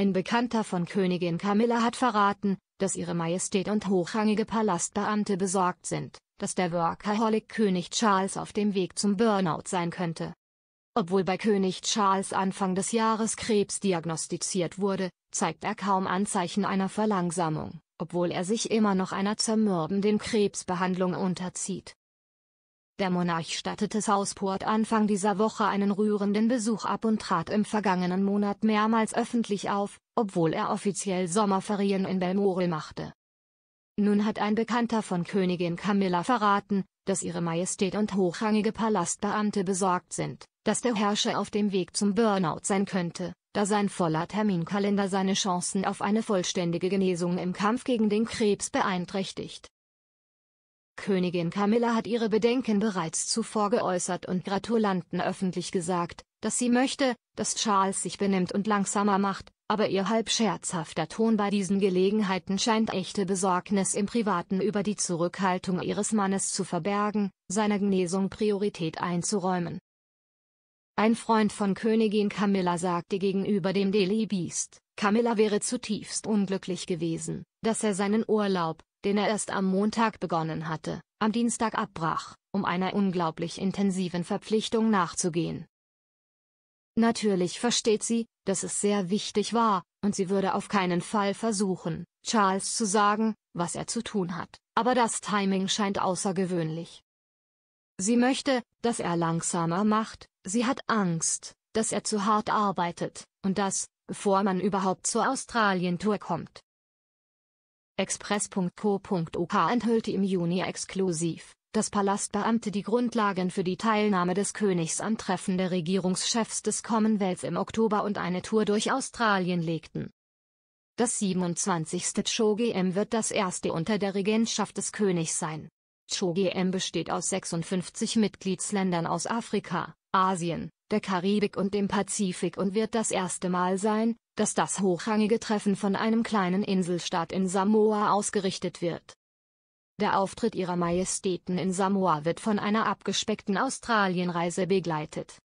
Ein Bekannter von Königin Camilla hat verraten, dass ihre Majestät und hochrangige Palastbeamte besorgt sind, dass der Workaholic König Charles auf dem Weg zum Burnout sein könnte. Obwohl bei König Charles Anfang des Jahres Krebs diagnostiziert wurde, zeigt er kaum Anzeichen einer Verlangsamung, obwohl er sich immer noch einer zermürbenden Krebsbehandlung unterzieht. Der Monarch stattete Southport Anfang dieser Woche einen rührenden Besuch ab und trat im vergangenen Monat mehrmals öffentlich auf, obwohl er offiziell Sommerferien in Balmoral machte. Nun hat ein Bekannter von Königin Camilla verraten, dass ihre Majestät und hochrangige Palastbeamte besorgt sind, dass der Herrscher auf dem Weg zum Burnout sein könnte, da sein voller Terminkalender seine Chancen auf eine vollständige Genesung im Kampf gegen den Krebs beeinträchtigt. Königin Camilla hat ihre Bedenken bereits zuvor geäußert und Gratulanten öffentlich gesagt, dass sie möchte, dass Charles sich benimmt und langsamer macht, aber ihr halb scherzhafter Ton bei diesen Gelegenheiten scheint echte Besorgnis im Privaten über die Zurückhaltung ihres Mannes zu verbergen, seiner Genesung Priorität einzuräumen. Ein Freund von Königin Camilla sagte gegenüber dem Daily Beast, Camilla wäre zutiefst unglücklich gewesen, dass er seinen Urlaub, den er erst am Montag begonnen hatte, am Dienstag abbrach, um einer unglaublich intensiven Verpflichtung nachzugehen. Natürlich versteht sie, dass es sehr wichtig war, und sie würde auf keinen Fall versuchen, Charles zu sagen, was er zu tun hat, aber das Timing scheint außergewöhnlich. Sie möchte, dass er langsamer macht, sie hat Angst, dass er zu hart arbeitet, und dass, bevor man überhaupt zur Australien-Tour kommt, Express.co.uk enthüllte im Juni exklusiv, dass Palastbeamte die Grundlagen für die Teilnahme des Königs am Treffen der Regierungschefs des Commonwealth im Oktober und eine Tour durch Australien legten. Das 27. Cho-GM wird das erste unter der Regentschaft des Königs sein. Cho-GM besteht aus 56 Mitgliedsländern aus Afrika, Asien, der Karibik und dem Pazifik und wird das erste Mal sein, dass das hochrangige Treffen von einem kleinen Inselstaat in Samoa ausgerichtet wird. Der Auftritt ihrer Majestäten in Samoa wird von einer abgespeckten Australienreise begleitet.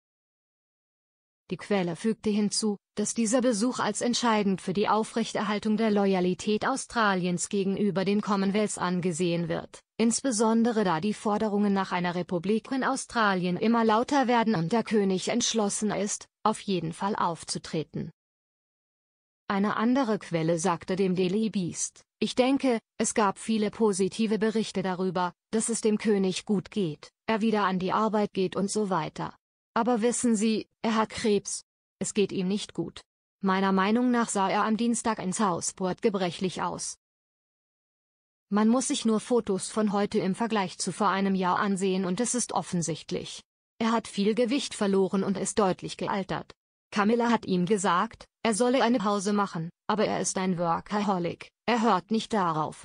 Die Quelle fügte hinzu, dass dieser Besuch als entscheidend für die Aufrechterhaltung der Loyalität Australiens gegenüber den Commonwealths angesehen wird, insbesondere da die Forderungen nach einer Republik in Australien immer lauter werden und der König entschlossen ist, auf jeden Fall aufzutreten. Eine andere Quelle sagte dem Daily Beast, ich denke, es gab viele positive Berichte darüber, dass es dem König gut geht, er wieder an die Arbeit geht und so weiter. Aber wissen Sie, er hat Krebs. Es geht ihm nicht gut. Meiner Meinung nach sah er am Dienstag ins Southport gebrechlich aus. Man muss sich nur Fotos von heute im Vergleich zu vor einem Jahr ansehen und es ist offensichtlich. Er hat viel Gewicht verloren und ist deutlich gealtert. Camilla hat ihm gesagt, er solle eine Pause machen, aber er ist ein Workaholic, er hört nicht darauf.